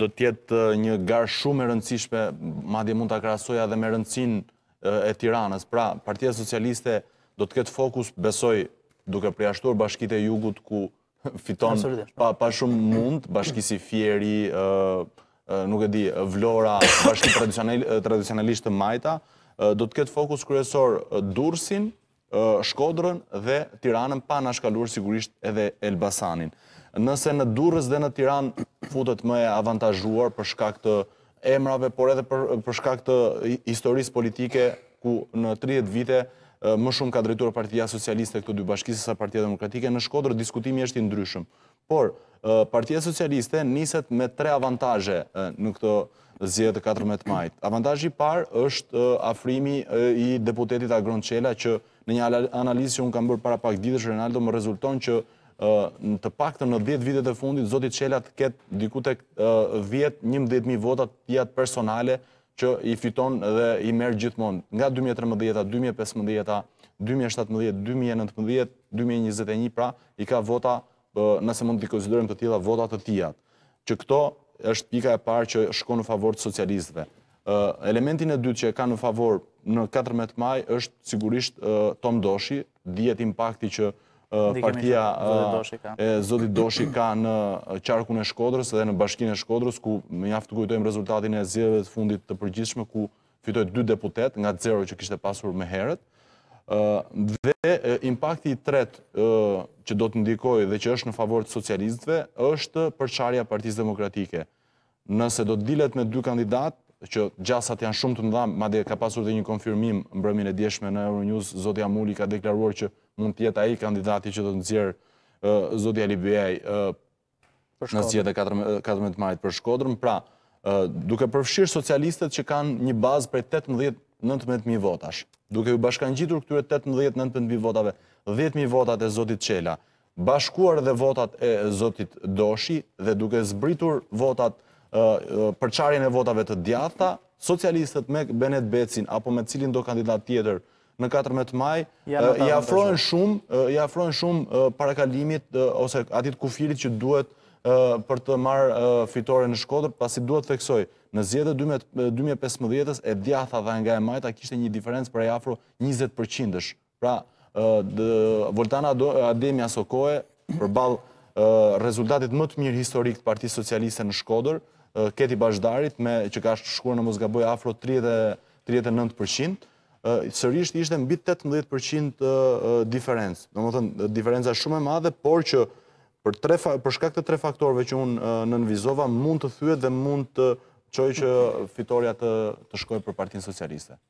do tjetë një garë shumë e rëndësishme, madje mund të akrasoja dhe me rëndësin e tiranës. Pra, Partia Socialiste do të ketë fokus, besoj, duke priashtur bashkite jugut ku fiton pa shumë mund, bashkisi fjeri, nuk e di, vlora, bashkit tradicionalisht të majta, do të ketë fokus kërësor dursin, shkodrën dhe tiranën pa nashkallur sigurisht edhe Elbasanin. Nëse në durës dhe në tiranë futet më e avantazhuar për shkak të emrave, por edhe për shkak të historisë politike ku në 30 vite më shumë ka drejtuar Partia Socialiste këto dy bashkisë sa Partia Demokratike në Shkodër diskutimi është i ndryshëm. Por Partia Socialiste niset me tre avantazhe në këtë zgjedhje të 14 majit. Avantazhi i parë është afrimi i deputetit Agron që në një analizë që un kam bërë para pak ditësh Ronaldo më rezulton që në të pak të në 10 vitet e fundit, Zotit Qelat këtë dikutek 10-11.000 votat pjatë personale që i fiton dhe i merë gjithmon. Nga 2013, 2015, 2017, 2019, 2021, pra i ka vota, nëse mund të konsiderim të tjela, votat të tja. Që këto është pika e parë që shko në favor të socialistëve. Elementin e dytë që e ka në favor në 14 maj është sigurisht Tom Doshi, djetin impakti që partia Zotit Doshi ka në qarkun e Shkodrës edhe në bashkin e Shkodrës, ku me jaftë gujtojmë rezultatin e zjeve të fundit të përgjithshme, ku fitoj 2 deputet nga 0 që kishte pasur me heret. Dhe impakti i tret që do të ndikoj dhe që është në favor të socialistve, është përqarja Partisë demokratike. Nëse do të dilet me 2 kandidat, që gjasat janë shumë të mëdha, madje ka pasur dhe një konfirmim mbrëmjen e djeshme në Euronews, zoti Amuli ka deklaruar që mund të jetë ai kandidati që do të nxjerr uh, zoti Ali Bey uh, në zgjedhjet e 14 majit për Shkodrën. Pra, uh, duke përfshirë socialistët që kanë një bazë prej 18 19000 votash, duke bashkan bashkangjitur këtyre 18 19000 votave, 10000 votat e zotit Çela, bashkuar dhe votat e zotit Doshi dhe duke zbritur votat e përqarjen e votave të djatha, socialistët me Benet Becin apo me cilin do kandidat tjetër në 14 maj, i afrojnë shumë, i afrojnë shumë parakalimit ose atit kufirit që duhet për të marë fitore në shkodër, pasi duhet të theksoj, në zjetët 2015-ës e djatha dhe nga e majta kishtë një diferencë për e afro 20%-ësh. Pra, Voltana Ademi Asokoe, për balë rezultatit më të mirë historik të Parti Socialiste në Shkodër, keti bashdarit me që ka shkuar në Mosgaboj afro 39%, sërrisht ishte mbi 18% diferencë. Në më thënë, diferenca shumë e madhe, por që për shkak të tre faktorve që unë nënvizova, mund të thyet dhe mund të qoj që fitorja të shkoj për partinë socialiste.